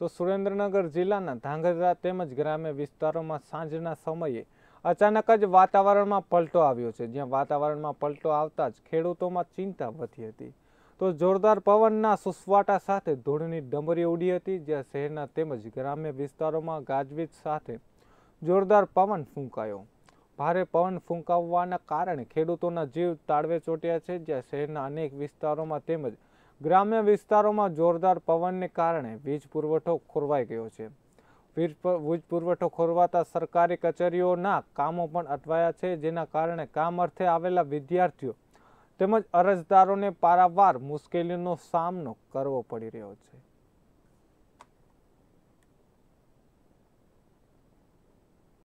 તો સુરેન્દ્રનગર જિલ્લાના ધાંગધ્રા તેમજ ગ્રામ્ય વિસ્તારોમાં સાંજના સમયે અચાનક જ વાતાવરણમાં પલટો આવ્યો છે જ્યાં વાતાવરણમાં પલટો આવતા જ ખેડૂતોમાં ચિંતા વધી હતી તો જોરદાર પવનના સુસવાટા સાથે ધૂળની ડમરી ઉડી હતી જ્યાં શહેરના તેમજ ગ્રામ્ય વિસ્તારોમાં ગાજવીજ સાથે જોરદાર પવન ફૂંકાયો ભારે પવન ફૂંકાવવાના કારણે ખેડૂતોના જીવ તાળવે ચોટ્યા છે જ્યાં શહેરના અનેક વિસ્તારોમાં તેમજ ગ્રામ્ય વિસ્તારોમાં જોરદાર પવનને કારણે વીજ પુરવઠો ખોરવાઈ ગયો છે વીજ વીજ પુરવઠો ખોરવાતા સરકારી કચેરીઓના કામો પણ અટવાયા છે જેના કારણે કામ અર્થે આવેલા વિદ્યાર્થીઓ તેમજ અરજદારોને પારાવાર મુશ્કેલીનો સામનો કરવો પડી રહ્યો છે